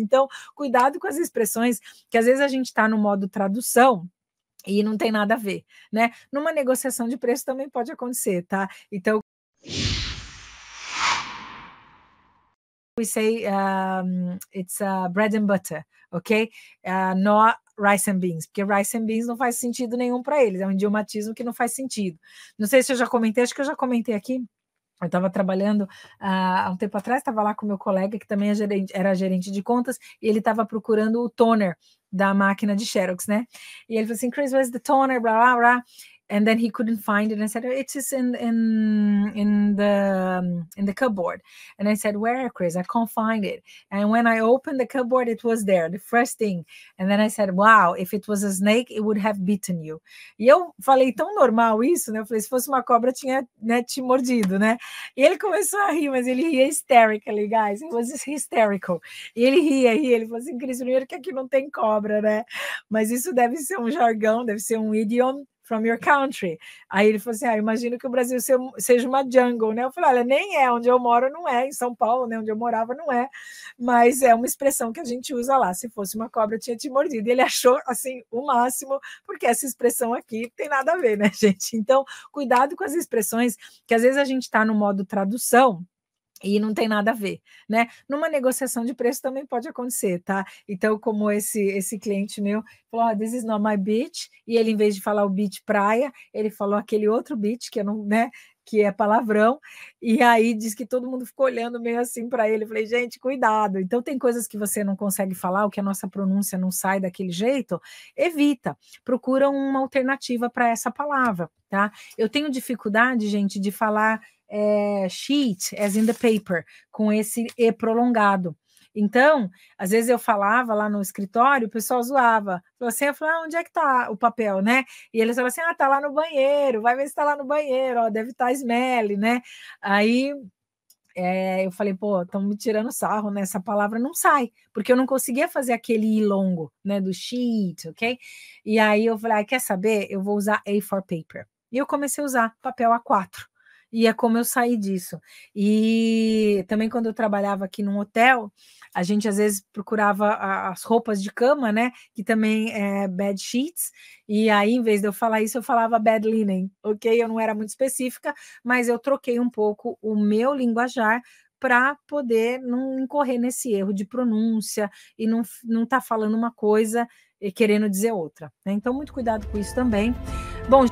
Então, cuidado com as expressões, que às vezes a gente está no modo tradução, e não tem nada a ver, né? Numa negociação de preço também pode acontecer, tá? Então we say um, it's uh, bread and butter, ok? Uh, not rice and beans, porque rice and beans não faz sentido nenhum para eles, é um idiomatismo que não faz sentido. Não sei se eu já comentei, acho que eu já comentei aqui eu estava trabalhando ah, há uh, um tempo atrás, estava lá com meu colega, que também é gerente, era gerente de contas, e ele estava procurando o toner da máquina de Xerox, né? E ele falou assim: Chris, where's the toner? Blá, blá, blá and then he couldn't find it and said it is in in in the um, in the cupboard and i said where chris i can't find it and when i opened the cupboard it was there the first thing and then i said wow if it was a snake it would have bitten you e eu falei tão normal isso né eu falei se fosse uma cobra tinha né, te mordido né e ele começou a rir mas ele ria hysterically guys it was hysterical e ele ria ria ele falou assim chris primeiro que aqui não tem cobra né mas isso deve ser um jargão deve ser um idioma from your country. Aí ele falou assim: ah, imagino que o Brasil seja uma jungle, né? Eu falei: olha, nem é onde eu moro, não é, em São Paulo, né? Onde eu morava, não é, mas é uma expressão que a gente usa lá. Se fosse uma cobra, tinha te mordido. E ele achou assim o máximo, porque essa expressão aqui tem nada a ver, né, gente? Então, cuidado com as expressões que às vezes a gente está no modo tradução e não tem nada a ver, né? Numa negociação de preço também pode acontecer, tá? Então, como esse esse cliente meu falou, oh, this is not my beach, e ele em vez de falar o beach praia, ele falou aquele outro beach que eu não, né, que é palavrão, e aí diz que todo mundo ficou olhando meio assim para ele. Eu falei, gente, cuidado. Então, tem coisas que você não consegue falar, o que a nossa pronúncia não sai daquele jeito, evita, procura uma alternativa para essa palavra, tá? Eu tenho dificuldade, gente, de falar é, sheet as in the paper, com esse E prolongado. Então, às vezes eu falava lá no escritório, o pessoal zoava. Falou assim, eu falava, ah, onde é que tá o papel, né? E eles falavam assim, ah, tá lá no banheiro, vai ver se tá lá no banheiro, ó, deve estar tá smelly, né? Aí é, eu falei, pô, estão me tirando sarro, né? Essa palavra não sai, porque eu não conseguia fazer aquele i longo, né? Do sheet, ok? E aí eu falei, ah, quer saber? Eu vou usar A for paper. E eu comecei a usar papel A4 e é como eu saí disso. E também quando eu trabalhava aqui num hotel, a gente às vezes procurava as roupas de cama, né? Que também é bed sheets. E aí, em vez de eu falar isso, eu falava bed linen, ok? Eu não era muito específica, mas eu troquei um pouco o meu linguajar para poder não incorrer nesse erro de pronúncia e não estar não tá falando uma coisa e querendo dizer outra. Né? Então, muito cuidado com isso também. Bom.